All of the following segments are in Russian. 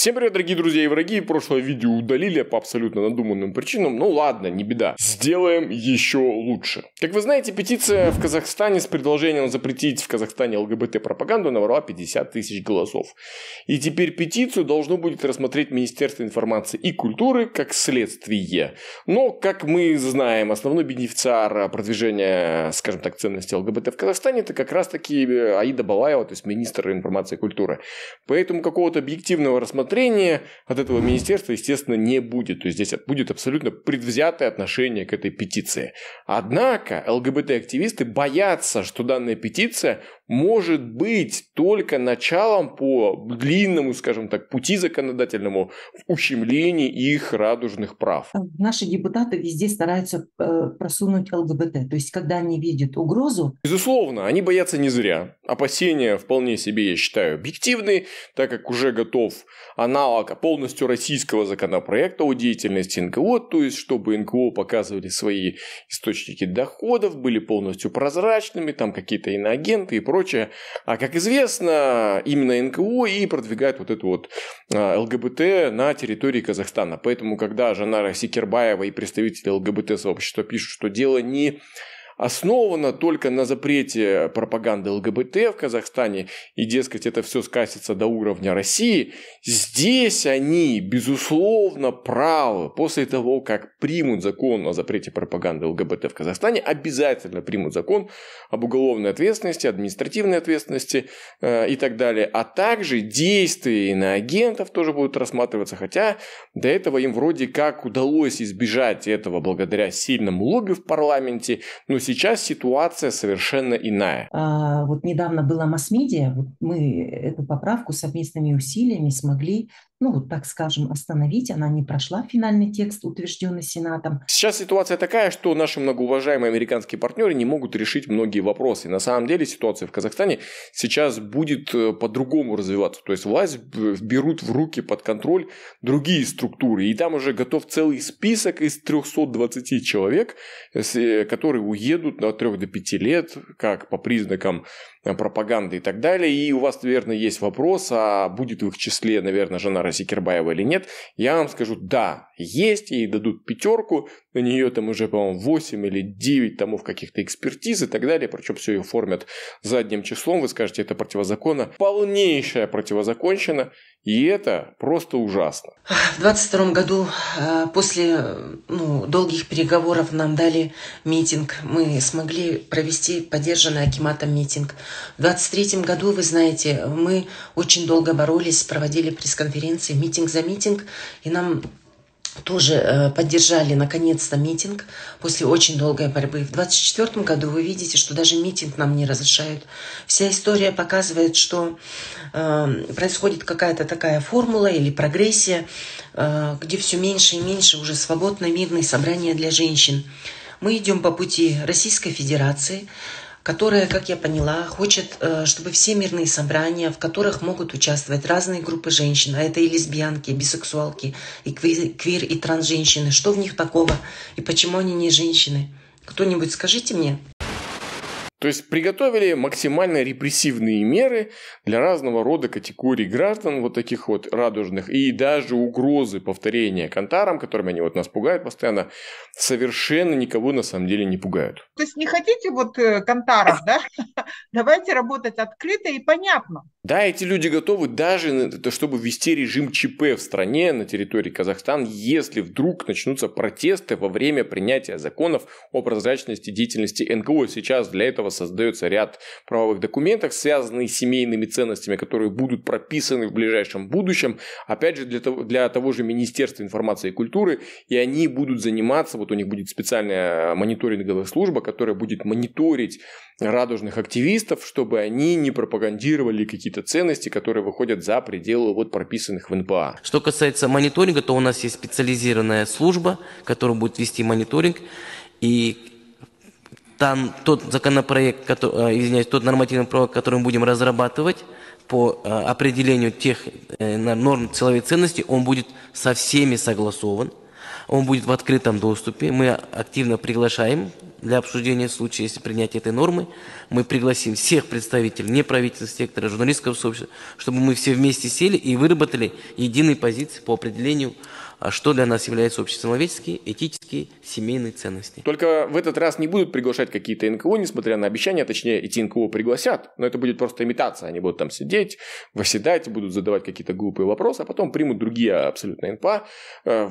Всем привет, дорогие друзья и враги. Прошлое видео удалили по абсолютно надуманным причинам. Ну ладно, не беда. Сделаем еще лучше. Как вы знаете, петиция в Казахстане с предложением запретить в Казахстане ЛГБТ-пропаганду набрала 50 тысяч голосов. И теперь петицию должно будет рассмотреть Министерство информации и культуры как следствие. Но, как мы знаем, основной бенефициар продвижения, скажем так, ценности ЛГБТ в Казахстане, это как раз-таки Аида Балаева, то есть министр информации и культуры. Поэтому какого-то объективного рассмотрения рассмотрения от этого министерства, естественно, не будет. То есть здесь будет абсолютно предвзятое отношение к этой петиции. Однако ЛГБТ-активисты боятся, что данная петиция может быть только началом по длинному, скажем так, пути законодательному в ущемлении их радужных прав. Э, наши депутаты везде стараются э, просунуть ЛГБТ, то есть когда они видят угрозу. Безусловно, они боятся не зря. Опасения вполне себе, я считаю, объективны, так как уже готов аналог полностью российского законопроекта о деятельности НКО, то есть чтобы НКО показывали свои источники доходов, были полностью прозрачными, там какие-то иноагенты и прочее прочее. А как известно, именно НКО и продвигает вот эту вот а, ЛГБТ на территории Казахстана. Поэтому, когда Жанара Секербаева и представители ЛГБТ-сообщества пишут, что дело не основана только на запрете пропаганды ЛГБТ в Казахстане, и, дескать, это все скатится до уровня России, здесь они, безусловно, правы. После того, как примут закон о запрете пропаганды ЛГБТ в Казахстане, обязательно примут закон об уголовной ответственности, административной ответственности э, и так далее. А также действия на агентов тоже будут рассматриваться, хотя до этого им вроде как удалось избежать этого благодаря сильному лобби в парламенте, но ну, сейчас ситуация совершенно иная. А, вот недавно была масс-медиа, вот мы эту поправку совместными усилиями смогли ну вот так скажем, остановить. Она не прошла финальный текст, утвержденный Сенатом. Сейчас ситуация такая, что наши многоуважаемые американские партнеры не могут решить многие вопросы. На самом деле ситуация в Казахстане сейчас будет э, по-другому развиваться. То есть власть э, берут в руки под контроль другие структуры. И там уже готов целый список из 320 человек, э, которые уедут на 3 до 5 лет, как по признакам пропаганды и так далее. И у вас, наверное, есть вопрос, а будет в их числе, наверное, жена Секербаева или нет, я вам скажу, да, есть, ей дадут пятерку, на нее там уже, по-моему, 8 или 9 томов каких-то экспертиз и так далее, причем все ее формят задним числом, вы скажете, это противозаконно. Полнейшая противозаконщина, и это просто ужасно. В 22 году э, после э, ну, долгих переговоров нам дали митинг. Мы смогли провести поддержанный Акиматом митинг. В 23 году, вы знаете, мы очень долго боролись, проводили пресс-конференции, митинг за митинг, и нам тоже э, поддержали наконец-то митинг после очень долгой борьбы. В 2024 году вы видите, что даже митинг нам не разрешают. Вся история показывает, что э, происходит какая-то такая формула или прогрессия, э, где все меньше и меньше уже свободно мирные собрания для женщин. Мы идем по пути Российской Федерации, которая, как я поняла, хочет, э, чтобы все мирные собрания, в которых могут участвовать разные группы женщин, а это и лесбиянки, и бисексуалки, и квир, и транс-женщины, что в них такого, и почему они не женщины? Кто-нибудь скажите мне? То есть приготовили максимально репрессивные меры для разного рода категорий граждан, вот таких вот радужных, и даже угрозы повторения кантарам, которыми они вот нас пугают постоянно, совершенно никого на самом деле не пугают. То есть не хотите вот э, кантаров, да? Давайте работать открыто и понятно. Да, эти люди готовы даже, чтобы ввести режим ЧП в стране, на территории Казахстана, если вдруг начнутся протесты во время принятия законов о прозрачности деятельности НКО. Сейчас для этого которого создается ряд правовых документов, связанных с семейными ценностями, которые будут прописаны в ближайшем будущем, опять же, для того, для того же Министерства информации и культуры, и они будут заниматься, вот у них будет специальная мониторинговая служба, которая будет мониторить радужных активистов, чтобы они не пропагандировали какие-то ценности, которые выходят за пределы вот прописанных в НПА. Что касается мониторинга, то у нас есть специализированная служба, которая будет вести мониторинг, и там тот законопроект, который, э, извиняюсь, тот нормативный проект, который мы будем разрабатывать по э, определению тех э, норм силовой ценности, он будет со всеми согласован, он будет в открытом доступе. Мы активно приглашаем для обсуждения в случае, если принятие этой нормы, мы пригласим всех представителей неправительственного сектора, журналистского сообщества, чтобы мы все вместе сели и выработали единые позиции по определению а что для нас является общечеловеческие, этические, семейные ценности. Только в этот раз не будут приглашать какие-то НКО, несмотря на обещания, точнее, эти НКО пригласят, но это будет просто имитация, они будут там сидеть, восседать, будут задавать какие-то глупые вопросы, а потом примут другие абсолютно НПА э,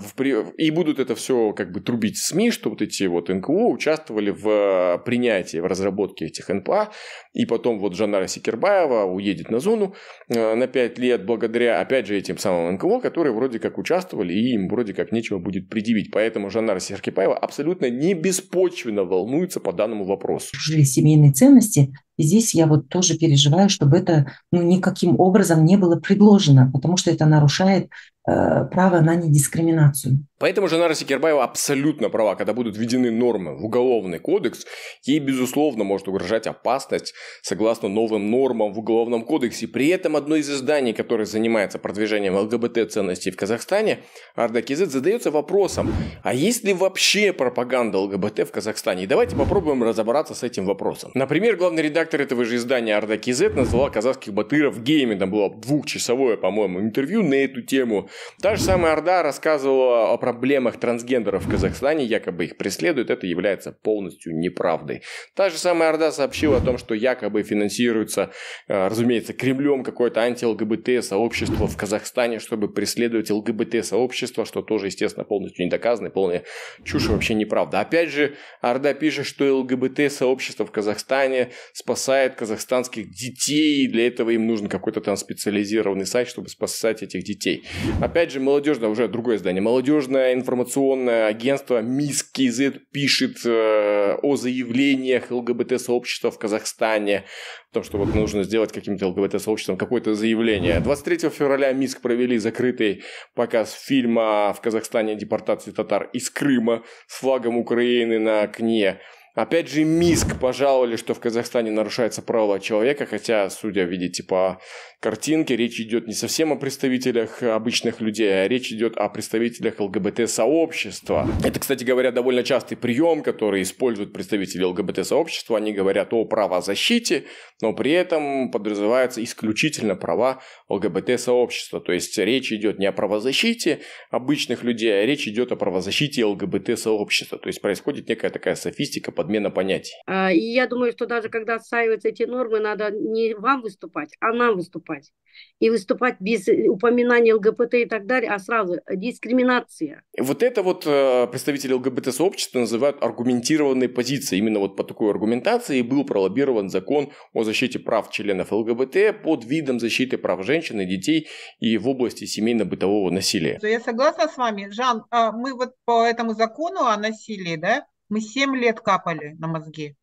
и будут это все как бы трубить в СМИ, что вот эти вот НКО участвовали в э, принятии, в разработке этих НПА, и потом вот Жанна Секербаева уедет на зону э, на 5 лет благодаря, опять же, этим самым НКО, которые вроде как участвовали и им вроде как нечего будет предъявить. Поэтому Жанна Серкипаева абсолютно не беспочвенно волнуется по данному вопросу. Жили семейные ценности. И здесь я вот тоже переживаю, чтобы это ну, никаким образом не было предложено, потому что это нарушает э, право на недискриминацию. Поэтому Жанара Секербаева абсолютно права, когда будут введены нормы в Уголовный кодекс, ей, безусловно, может угрожать опасность согласно новым нормам в Уголовном кодексе. При этом одно из изданий, которое занимается продвижением ЛГБТ-ценностей в Казахстане, Ардакизет задается вопросом, а есть ли вообще пропаганда ЛГБТ в Казахстане? И давайте попробуем разобраться с этим вопросом. Например, главный редактор этого же издания Ардакизет назвала казахских батыров геями. Там было двухчасовое, по-моему, интервью на эту тему. Та же самая Орда рассказывала о проблемах трансгендеров в Казахстане, якобы их преследуют, это является полностью неправдой. Та же самая Орда сообщила о том, что якобы финансируется, э, разумеется, Кремлем какое-то анти-ЛГБТ-сообщество в Казахстане, чтобы преследовать ЛГБТ-сообщество, что тоже, естественно, полностью не доказано и полная чушь вообще неправда. Опять же, Орда пишет, что ЛГБТ-сообщество в Казахстане спасает казахстанских детей, и для этого им нужен какой-то там специализированный сайт, чтобы спасать этих детей. Опять же, молодежное, уже другое здание, молодежное Всемирное информационное агентство МИС КЗ пишет э, о заявлениях ЛГБТ-сообщества в Казахстане, о том, что вот нужно сделать каким-то ЛГБТ-сообществом какое-то заявление. 23 февраля МИСК провели закрытый показ фильма в Казахстане депортации татар из Крыма с флагом Украины на окне. Опять же, МИСК пожаловали, что в Казахстане нарушается право человека, хотя, судя, видите, по картинке, речь идет не совсем о представителях обычных людей, а речь идет о представителях ЛГБТ-сообщества. Это, кстати говоря, довольно частый прием, который используют представители ЛГБТ-сообщества. Они говорят о правозащите, но при этом подразумеваются исключительно права ЛГБТ-сообщества. То есть речь идет не о правозащите обычных людей, а речь идет о правозащите ЛГБТ-сообщества. То есть происходит некая такая софистика подмена понятий. А, и я думаю, что даже когда отстаиваются эти нормы, надо не вам выступать, а нам выступать. И выступать без э, упоминания ЛГБТ и так далее, а сразу дискриминация. Вот это вот э, представители ЛГБТ-сообщества называют аргументированной позицией. Именно вот по такой аргументации был пролоббирован закон о защите прав членов ЛГБТ под видом защиты прав женщин и детей и в области семейно-бытового насилия. Я согласна с вами, Жан. А мы вот по этому закону о насилии, да, мы 7 лет капали на мозги.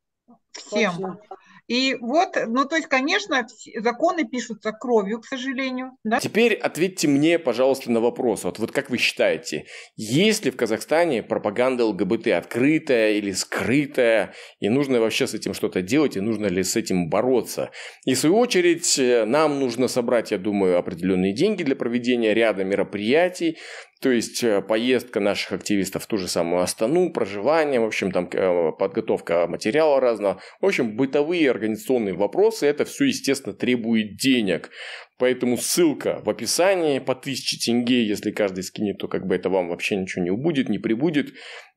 Всем. И вот, ну то есть, конечно, законы пишутся кровью, к сожалению. Да? Теперь ответьте мне, пожалуйста, на вопрос. Вот, вот как вы считаете, есть ли в Казахстане пропаганда ЛГБТ открытая или скрытая? И нужно ли вообще с этим что-то делать? И нужно ли с этим бороться? И в свою очередь, э, нам нужно собрать, я думаю, определенные деньги для проведения ряда мероприятий. То есть э, поездка наших активистов в ту же самую Астану, проживание, в общем, там э, подготовка материала разного. В общем, бытовые организационные вопросы, это все, естественно, требует денег. Поэтому ссылка в описании по 1000 тенге, если каждый скинет, то как бы это вам вообще ничего не убудет, не прибудет,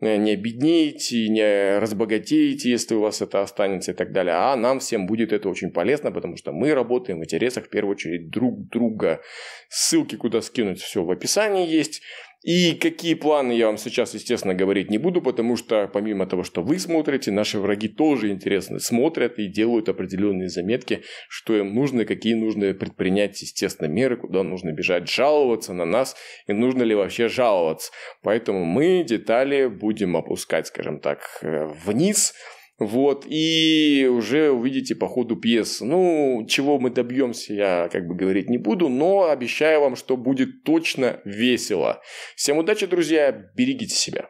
э, не обеднеете, не разбогатеете, если у вас это останется и так далее. А нам всем будет это очень полезно, потому что мы работаем в интересах в первую очередь друг друга. Ссылки, куда скинуть, все в описании есть. И какие планы я вам сейчас, естественно, говорить не буду, потому что помимо того, что вы смотрите, наши враги тоже интересно смотрят и делают определенные заметки, что им нужно, какие нужно предпринять, естественно, меры, куда нужно бежать, жаловаться на нас и нужно ли вообще жаловаться. Поэтому мы детали будем опускать, скажем так, э, вниз, вот, и уже увидите по ходу пьесы. Ну, чего мы добьемся, я как бы говорить не буду, но обещаю вам, что будет точно весело. Всем удачи, друзья, берегите себя.